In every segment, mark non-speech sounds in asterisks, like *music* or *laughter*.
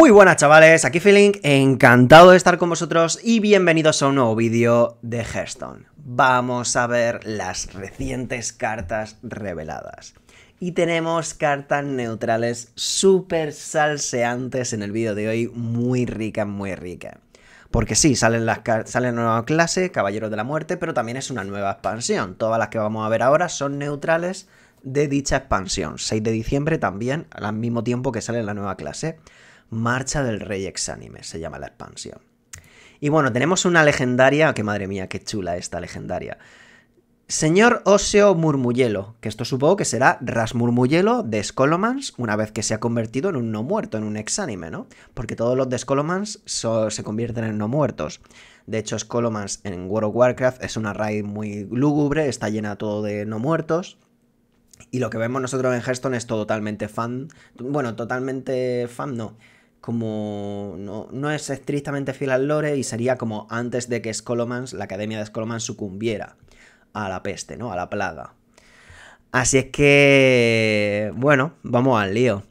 Muy buenas chavales, aquí Feeling, encantado de estar con vosotros y bienvenidos a un nuevo vídeo de Hearthstone. Vamos a ver las recientes cartas reveladas. Y tenemos cartas neutrales súper salseantes en el vídeo de hoy, muy rica, muy rica. Porque sí, salen las sale nueva clase, Caballero de la Muerte, pero también es una nueva expansión. Todas las que vamos a ver ahora son neutrales de dicha expansión. 6 de diciembre también, al mismo tiempo que sale la nueva clase. Marcha del Rey Exánime, se llama la expansión. Y bueno, tenemos una legendaria, que madre mía, qué chula esta legendaria. Señor Oseo Murmullelo, que esto supongo que será Rasmurmullelo de Scolomans una vez que se ha convertido en un no muerto, en un exánime, ¿no? Porque todos los de Scolomans se convierten en no muertos. De hecho, Skolomans en World of Warcraft es una raid muy lúgubre, está llena todo de no muertos. Y lo que vemos nosotros en Hearthstone es totalmente fan. Bueno, totalmente fan no como no, es estrictamente fiel al lore y sería como antes de que Scolomans, la academia de Scolomans sucumbiera a la peste, ¿no? A la plaga. Así es que, bueno, vamos al lío.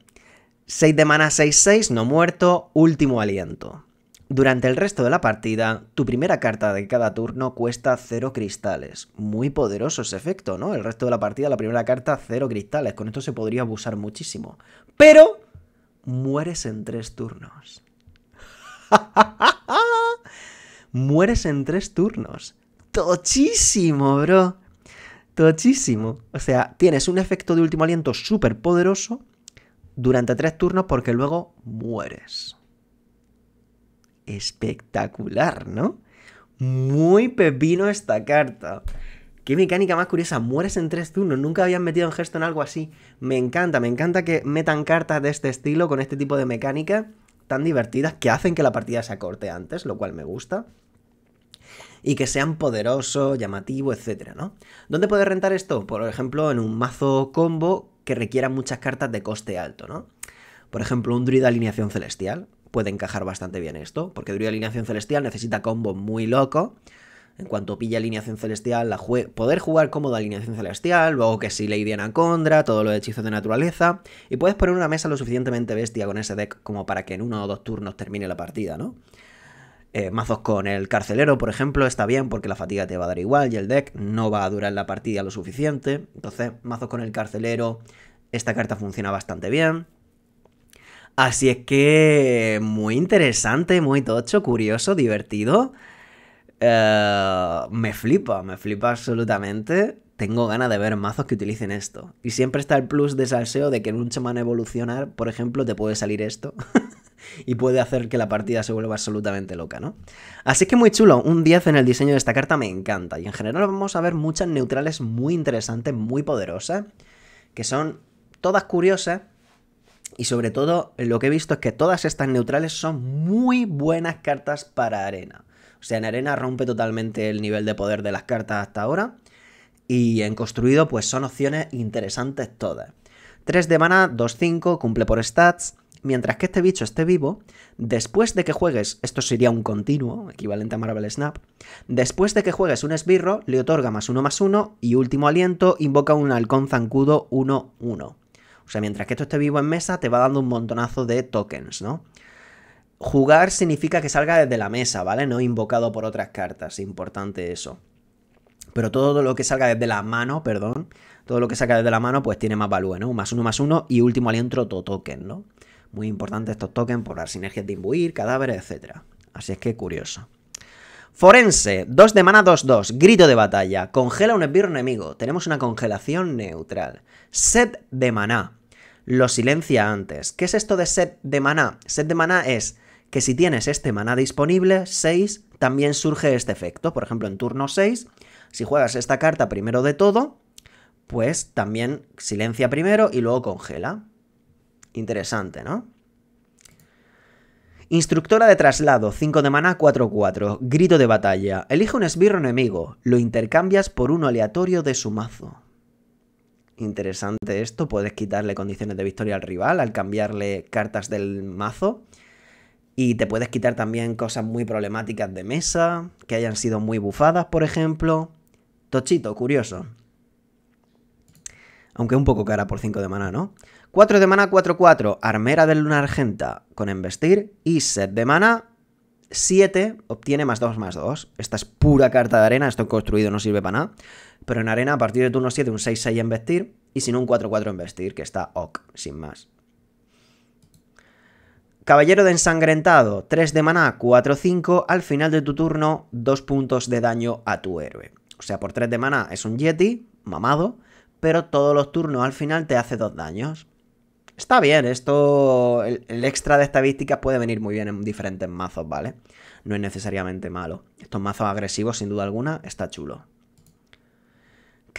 6 de mana 6-6, no muerto, último aliento. Durante el resto de la partida, tu primera carta de cada turno cuesta 0 cristales. Muy poderoso ese efecto, ¿no? El resto de la partida, la primera carta, 0 cristales. Con esto se podría abusar muchísimo. Pero mueres en tres turnos. *laughs* mueres en tres turnos. Tochísimo, bro. Tochísimo. O sea, tienes un efecto de último aliento súper poderoso durante tres turnos porque luego mueres. Espectacular, ¿no? Muy pepino esta carta. Qué mecánica más curiosa, mueres en tres turnos, nunca habían metido en en algo así. Me encanta, me encanta que metan cartas de este estilo con este tipo de mecánica tan divertidas que hacen que la partida se acorte antes, lo cual me gusta. Y que sean poderoso, llamativo, etcétera, ¿no? ¿Dónde puedes rentar esto? Por ejemplo, en un mazo combo que requiera muchas cartas de coste alto, ¿no? Por ejemplo, un druida alineación celestial puede encajar bastante bien esto, porque druida alineación celestial necesita combo muy loco en cuanto pilla alineación celestial, la poder jugar cómodo alineación celestial, luego que si Lady Anaconda, todo lo de hechizos de naturaleza, y puedes poner una mesa lo suficientemente bestia con ese deck como para que en uno o dos turnos termine la partida, ¿no? Eh, mazos con el carcelero, por ejemplo, está bien porque la fatiga te va a dar igual y el deck no va a durar la partida lo suficiente. Entonces, mazos con el carcelero, esta carta funciona bastante bien. Así es que muy interesante, muy tocho, curioso, divertido. Eh, me flipa, me flipa absolutamente. Tengo ganas de ver mazos que utilicen esto. Y siempre está el plus de salseo de que en un chamán evolucionar, por ejemplo, te puede salir esto. *laughs* y puede hacer que la partida se vuelva absolutamente loca, ¿no? Así que muy chulo, un 10 en el diseño de esta carta me encanta. Y en general vamos a ver muchas neutrales muy interesantes, muy poderosas, que son todas curiosas. Y sobre todo, lo que he visto es que todas estas neutrales son muy buenas cartas para arena. O sea, en arena rompe totalmente el nivel de poder de las cartas hasta ahora. Y en construido, pues son opciones interesantes todas. 3 de mana, 2-5, cumple por stats. Mientras que este bicho esté vivo, después de que juegues, esto sería un continuo, equivalente a Marvel Snap, después de que juegues un esbirro, le otorga más uno más uno y último aliento invoca un halcón zancudo 1-1. O sea, mientras que esto esté vivo en mesa, te va dando un montonazo de tokens, ¿no? Jugar significa que salga desde la mesa, ¿vale? No invocado por otras cartas, importante eso. Pero todo lo que salga desde la mano, perdón, todo lo que salga desde la mano, pues tiene más valor, ¿no? Más uno, más uno y último aliento, todo token, ¿no? Muy importante estos tokens por las sinergias de imbuir, cadáveres, etc. Así es que curioso. Forense, Dos de mana 2-2, grito de batalla, congela un esbirro enemigo, tenemos una congelación neutral. Set de maná, lo silencia antes. ¿Qué es esto de set de maná? Set de maná es que si tienes este maná disponible, 6, también surge este efecto. Por ejemplo, en turno 6, si juegas esta carta primero de todo, pues también silencia primero y luego congela. Interesante, ¿no? Instructora de traslado, 5 de maná, 4-4, grito de batalla. Elige un esbirro enemigo, lo intercambias por uno aleatorio de su mazo. Interesante esto, puedes quitarle condiciones de victoria al rival al cambiarle cartas del mazo. Y te puedes quitar también cosas muy problemáticas de mesa, que hayan sido muy bufadas, por ejemplo. Tochito, curioso. Aunque un poco cara por 5 de mana, ¿no? 4 de mana, 4-4, armera de luna argenta con investir. Y set de mana, 7, obtiene más 2, más 2. Esta es pura carta de arena, esto construido no sirve para nada. Pero en arena, a partir de turno 7, un 6-6 en Y si no, un 4-4 en que está ok, sin más. Caballero de Ensangrentado, 3 de maná, 4-5, al final de tu turno, 2 puntos de daño a tu héroe. O sea, por 3 de maná es un Yeti, mamado, pero todos los turnos al final te hace 2 daños. Está bien, esto. El, extra de estadísticas puede venir muy bien en diferentes mazos, ¿vale? No es necesariamente malo. Estos mazos agresivos, sin duda alguna, está chulo.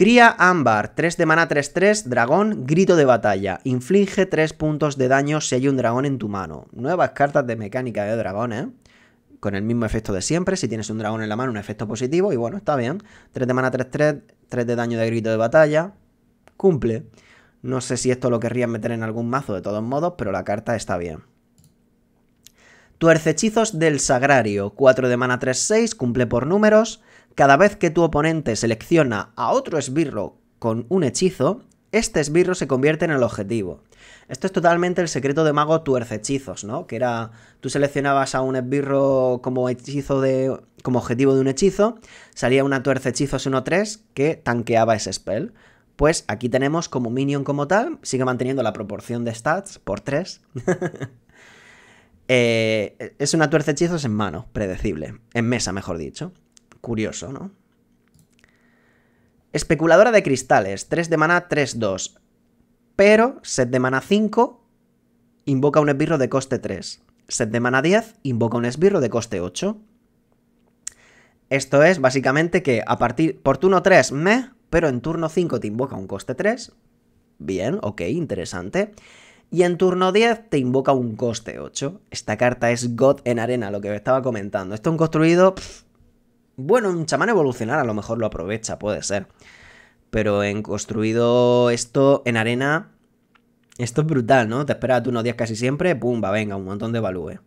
Cría ámbar, 3 de mana 3-3, dragón, grito de batalla. Inflige 3 puntos de daño si hay un dragón en tu mano. Nuevas cartas de mecánica de dragón, ¿eh? Con el mismo efecto de siempre, si tienes un dragón en la mano, un efecto positivo. Y bueno, está bien. 3 de mana 3-3, 3 de daño de grito de batalla. Cumple. No sé si esto lo querrían meter en algún mazo de todos modos, pero la carta está bien. Tuerce hechizos del Sagrario, 4 de mana 3-6, cumple por números. Cada vez que tu oponente selecciona a otro esbirro con un hechizo, este esbirro se convierte en el objetivo. Esto es totalmente el secreto de mago tuerce hechizos, ¿no? Que era, tú seleccionabas a un esbirro como hechizo de, como objetivo de un hechizo, salía una tuerce hechizos 1-3 que tanqueaba ese spell. Pues aquí tenemos como minion como tal, sigue manteniendo la proporción de stats por 3. *laughs* Eh, es una tuerce hechizos en mano, predecible, en mesa mejor dicho. Curioso, ¿no? Especuladora de cristales, 3 de mana, 3-2. Pero, set de mana 5, invoca un esbirro de coste 3. Set de mana 10, invoca un esbirro de coste 8. Esto es básicamente que a partir por turno 3 me, pero en turno 5 te invoca un coste 3. Bien, ok, interesante. Y en turno 10 te invoca un coste 8. Esta carta es God en arena, lo que estaba comentando. Esto es un construido bueno, un chamán evolucionar a lo mejor lo aprovecha, puede ser. Pero en construido esto en arena, esto es brutal, ¿no? Te espera tú unos días casi siempre, va, venga, un montón de evalúe.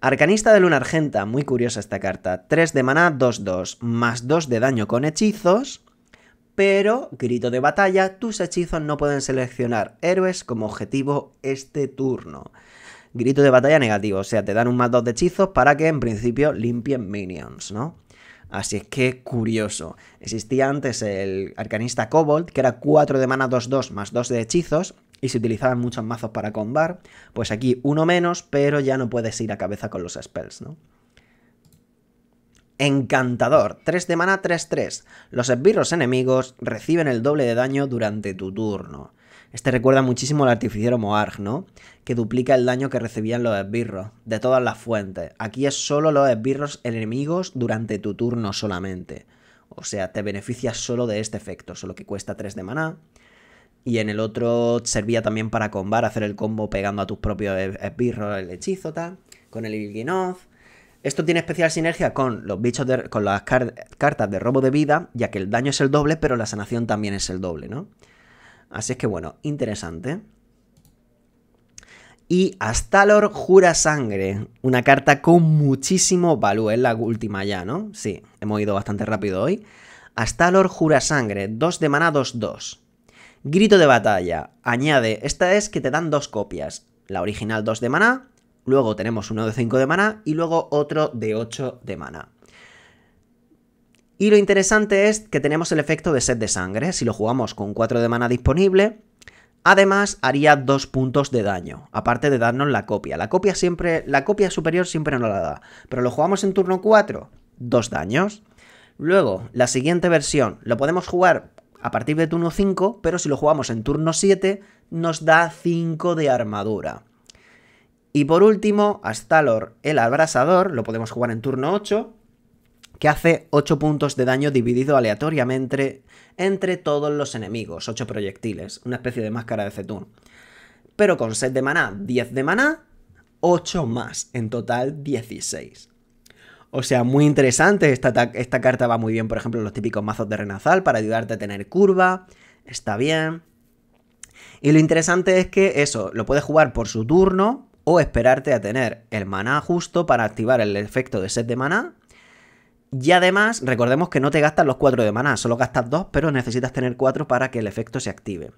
Arcanista de Luna Argenta, muy curiosa esta carta. 3 de maná, 2-2, más 2 de daño con hechizos, pero, grito de batalla, tus hechizos no pueden seleccionar héroes como objetivo este turno. Grito de batalla negativo, o sea, te dan un más 2 de hechizos para que en principio limpien minions, ¿no? Así es que curioso. Existía antes el arcanista Kobold, que era 4 de mana 2-2 más 2 de hechizos, y se utilizaban muchos mazos para combar. Pues aquí uno menos, pero ya no puedes ir a cabeza con los spells, ¿no? Encantador, 3 de mana 3-3. Los esbirros enemigos reciben el doble de daño durante tu turno. Este recuerda muchísimo al artificiero Moarg, ¿no? Que duplica el daño que recibían los esbirros, de todas las fuentes. Aquí es solo los esbirros enemigos durante tu turno solamente. O sea, te beneficias solo de este efecto, solo que cuesta 3 de maná. Y en el otro servía también para combar, hacer el combo pegando a tus propios e-, esbirros el hechizo, tal. Con el Ilginoth. Esto tiene especial sinergia con los bichos con las cartas de robo de vida, ya que el daño es el doble, pero la sanación también es el doble, ¿no? Así es que bueno, interesante. Y Astalor jura sangre, una carta con muchísimo valor, es la última ya, ¿no? Sí, hemos ido bastante rápido hoy. Astalor jura sangre, 2 de mana, 2-2. Grito de batalla, añade, esta es que te dan dos copias, la original 2 de mana, luego tenemos uno de 5 de mana y luego otro de 8 de mana. Y lo interesante es que tenemos el efecto de set de sangre, si lo jugamos con 4 de mana disponible. Además, haría 2 puntos de daño, aparte de darnos la copia. La copia siempre, la copia superior siempre nos la da, pero lo jugamos en turno 4, 2 daños. Luego, la siguiente versión, lo podemos jugar a partir de turno 5, pero si lo jugamos en turno 7, nos da 5 de armadura. Y por último, Astalor el Abrasador, lo podemos jugar en turno 8, que hace 8 puntos de daño dividido aleatoriamente entre todos los enemigos, 8 proyectiles, una especie de máscara de Cetún. Pero con set de maná, 10 de maná, 8 más, en total 16. O sea, muy interesante, esta, esta carta va muy bien, por ejemplo, en los típicos mazos de Renazal para ayudarte a tener curva, está bien. Y lo interesante es que eso, lo puedes jugar por su turno o esperarte a tener el maná justo para activar el efecto de set de maná y además, recordemos que no te gastas los 4 de maná, solo gastas 2, pero necesitas tener 4 para que el efecto se active.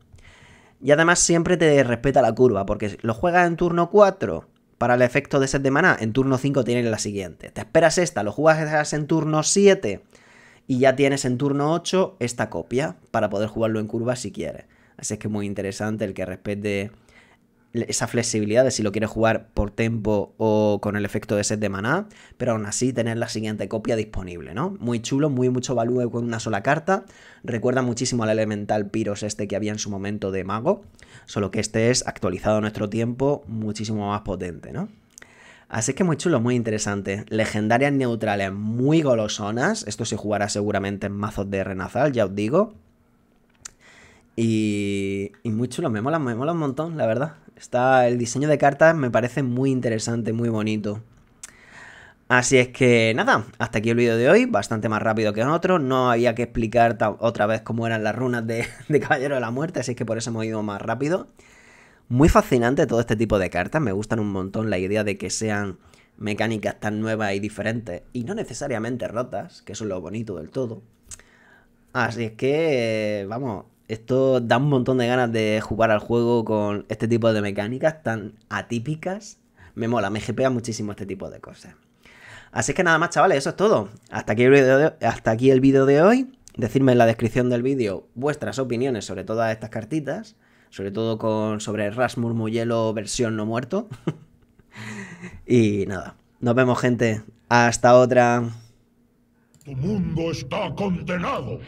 Y además siempre te respeta la curva, porque lo juegas en turno 4 para el efecto de set de maná, en turno 5 tienes la siguiente. Te esperas esta, lo juegas en turno 7 y ya tienes en turno 8 esta copia para poder jugarlo en curva si quieres. Así es que es muy interesante el que respete esa flexibilidad de si lo quieres jugar por tempo o con el efecto de set de maná, pero aún así tener la siguiente copia disponible, ¿no? Muy chulo, muy mucho value con una sola carta. Recuerda muchísimo al elemental Piros este que había en su momento de mago, solo que este es actualizado a nuestro tiempo, muchísimo más potente, ¿no? Así que muy chulo, muy interesante. Legendarias neutrales muy golosonas. Esto se jugará seguramente en mazos de Renazal, ya os digo. Y, y muy chulo, me mola, me mola un montón, la verdad. Está, el diseño de cartas me parece muy interesante, muy bonito. Así es que nada, hasta aquí el vídeo de hoy, bastante más rápido que en otro, no había que explicar otra vez cómo eran las runas de, *laughs* de, Caballero de la Muerte, así que por eso hemos ido más rápido. Muy fascinante todo este tipo de cartas, me gustan un montón la idea de que sean mecánicas tan nuevas y diferentes, y no necesariamente rotas, que eso es lo bonito del todo. Así es que, vamos, esto da un montón de ganas de jugar al juego con este tipo de mecánicas tan atípicas. Me mola, me jepea muchísimo este tipo de cosas. Así que nada más, chavales, eso es todo. Hasta aquí el vídeo de, de hoy. Decidme en la descripción del vídeo vuestras opiniones sobre todas estas cartitas. Sobre todo con sobre Rasmur Muyelo versión no muerto. *laughs* y nada, nos vemos gente. Hasta otra. Tu mundo está condenado.